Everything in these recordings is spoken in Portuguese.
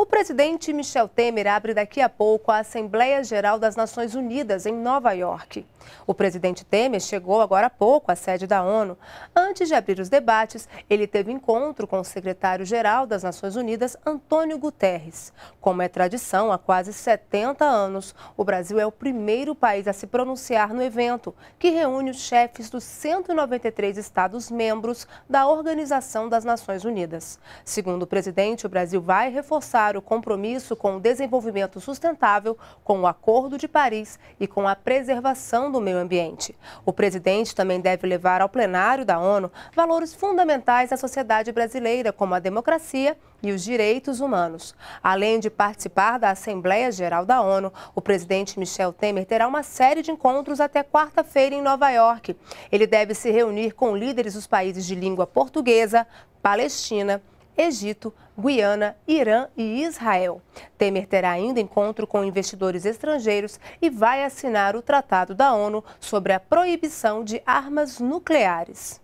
O presidente Michel Temer abre daqui a pouco a Assembleia Geral das Nações Unidas em Nova York. O presidente Temer chegou agora há pouco à sede da ONU. Antes de abrir os debates, ele teve encontro com o secretário-geral das Nações Unidas, Antônio Guterres. Como é tradição há quase 70 anos, o Brasil é o primeiro país a se pronunciar no evento, que reúne os chefes dos 193 Estados-membros da Organização das Nações Unidas. Segundo o presidente, o Brasil vai reforçar reforçar o compromisso com o desenvolvimento sustentável, com o Acordo de Paris e com a preservação do meio ambiente. O presidente também deve levar ao plenário da ONU valores fundamentais da sociedade brasileira, como a democracia e os direitos humanos. Além de participar da Assembleia Geral da ONU, o presidente Michel Temer terá uma série de encontros até quarta-feira em Nova York. Ele deve se reunir com líderes dos países de língua portuguesa, Palestina, Egito, Guiana, Irã e Israel. Temer terá ainda encontro com investidores estrangeiros e vai assinar o Tratado da ONU sobre a proibição de armas nucleares.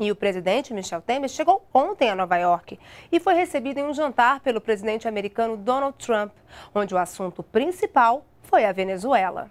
E o presidente Michel Temer chegou ontem a Nova York e foi recebido em um jantar pelo presidente americano Donald Trump, onde o assunto principal foi a Venezuela.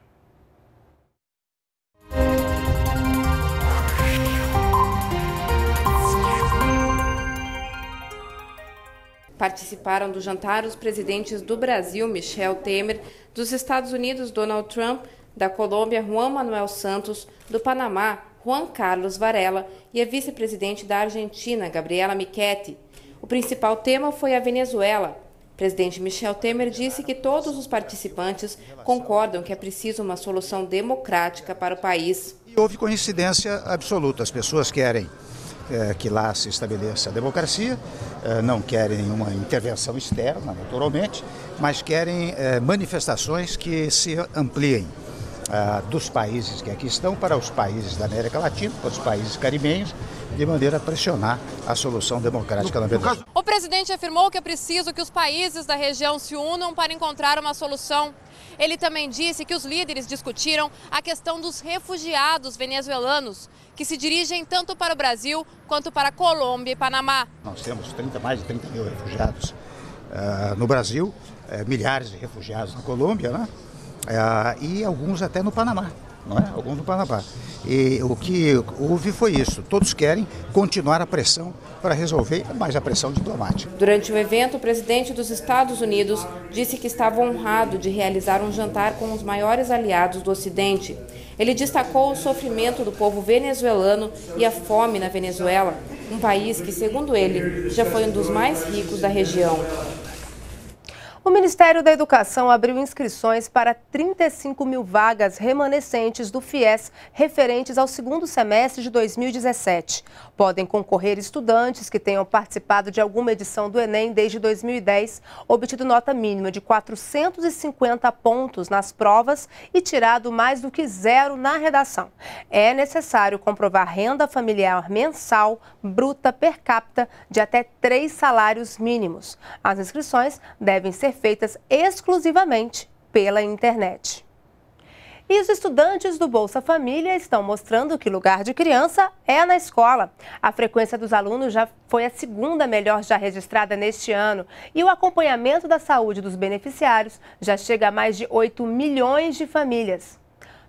Participaram do jantar os presidentes do Brasil, Michel Temer, dos Estados Unidos, Donald Trump, da Colômbia, Juan Manuel Santos, do Panamá, Juan Carlos Varela e a vice-presidente da Argentina, Gabriela Michetti. O principal tema foi a Venezuela. O presidente Michel Temer disse que todos os participantes concordam que é preciso uma solução democrática para o país. Houve coincidência absoluta, as pessoas querem é, que lá se estabeleça a democracia, é, não querem uma intervenção externa, naturalmente, mas querem é, manifestações que se ampliem ah, dos países que aqui estão para os países da América Latina, para os países caribenhos, de maneira a pressionar a solução democrática na Venezuela presidente afirmou que é preciso que os países da região se unam para encontrar uma solução. Ele também disse que os líderes discutiram a questão dos refugiados venezuelanos, que se dirigem tanto para o Brasil quanto para Colômbia e Panamá. Nós temos 30, mais de 30 mil refugiados uh, no Brasil, uh, milhares de refugiados na Colômbia, né? Uh, e alguns até no Panamá não é? Alguns do Paraná E o que houve foi isso. Todos querem continuar a pressão para resolver mais a pressão diplomática. Durante o evento, o presidente dos Estados Unidos disse que estava honrado de realizar um jantar com os maiores aliados do Ocidente. Ele destacou o sofrimento do povo venezuelano e a fome na Venezuela, um país que, segundo ele, já foi um dos mais ricos da região. O Ministério da Educação abriu inscrições para 35 mil vagas remanescentes do FIES referentes ao segundo semestre de 2017. Podem concorrer estudantes que tenham participado de alguma edição do Enem desde 2010, obtido nota mínima de 450 pontos nas provas e tirado mais do que zero na redação. É necessário comprovar renda familiar mensal bruta per capita de até três salários mínimos. As inscrições devem ser feitas exclusivamente pela internet. E os estudantes do Bolsa Família estão mostrando que lugar de criança é na escola. A frequência dos alunos já foi a segunda melhor já registrada neste ano e o acompanhamento da saúde dos beneficiários já chega a mais de 8 milhões de famílias.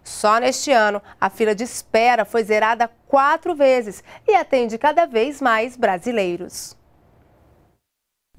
Só neste ano, a fila de espera foi zerada quatro vezes e atende cada vez mais brasileiros.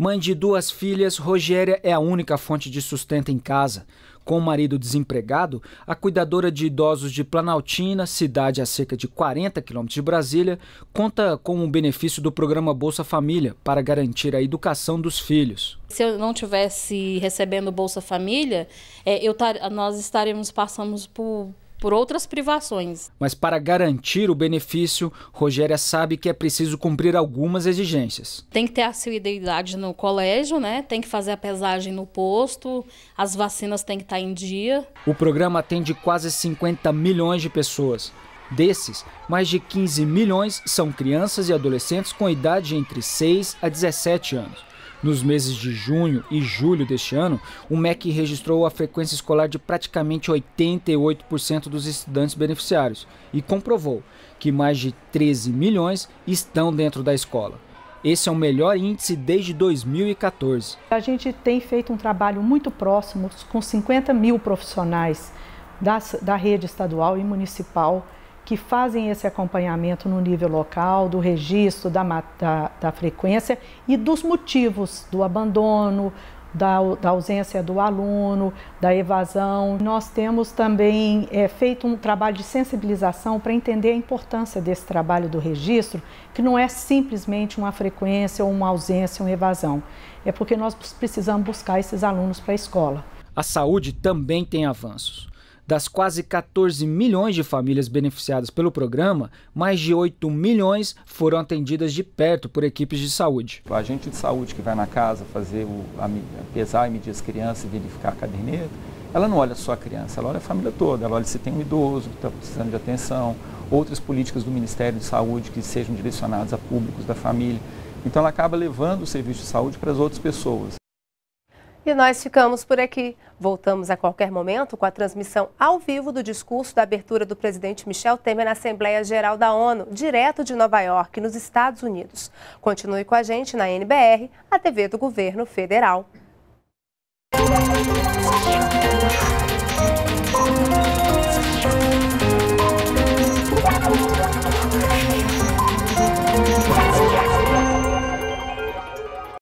Mãe de duas filhas, Rogéria é a única fonte de sustento em casa. Com o marido desempregado, a cuidadora de idosos de Planaltina, cidade a cerca de 40 quilômetros de Brasília, conta com o benefício do programa Bolsa Família para garantir a educação dos filhos. Se eu não tivesse recebendo Bolsa Família, é, eu tar, nós estaremos passando por por outras privações. Mas para garantir o benefício, Rogéria sabe que é preciso cumprir algumas exigências. Tem que ter a idade no colégio, né? Tem que fazer a pesagem no posto, as vacinas têm que estar em dia. O programa atende quase 50 milhões de pessoas. Desses, mais de 15 milhões são crianças e adolescentes com idade entre 6 a 17 anos. Nos meses de junho e julho deste ano, o MEC registrou a frequência escolar de praticamente 88% dos estudantes beneficiários e comprovou que mais de 13 milhões estão dentro da escola. Esse é o melhor índice desde 2014. A gente tem feito um trabalho muito próximo com 50 mil profissionais da, da rede estadual e municipal que fazem esse acompanhamento no nível local, do registro, da, da, da frequência e dos motivos do abandono, da, da, ausência do aluno, da evasão. Nós temos também é, feito um trabalho de sensibilização para entender a importância desse trabalho do registro, que não é simplesmente uma frequência ou uma ausência uma evasão. É porque nós precisamos buscar esses alunos para a escola. A saúde também tem avanços. Das quase 14 milhões de famílias beneficiadas pelo programa, mais de 8 milhões foram atendidas de perto por equipes de saúde. O agente de saúde que vai na casa fazer o a, pesar e medir as crianças e verificar a caderneta, ela não olha só a criança, ela olha a família toda, ela olha se tem um idoso que está precisando de atenção, outras políticas do Ministério de Saúde que sejam direcionadas a públicos da família. Então ela acaba levando o serviço de saúde para as outras pessoas. E nós ficamos por aqui. Voltamos a qualquer momento com a transmissão ao vivo do discurso da abertura do presidente Michel Temer na Assembleia Geral da ONU, direto de Nova York, nos Estados Unidos. Continue com a gente na NBR, a TV do Governo Federal.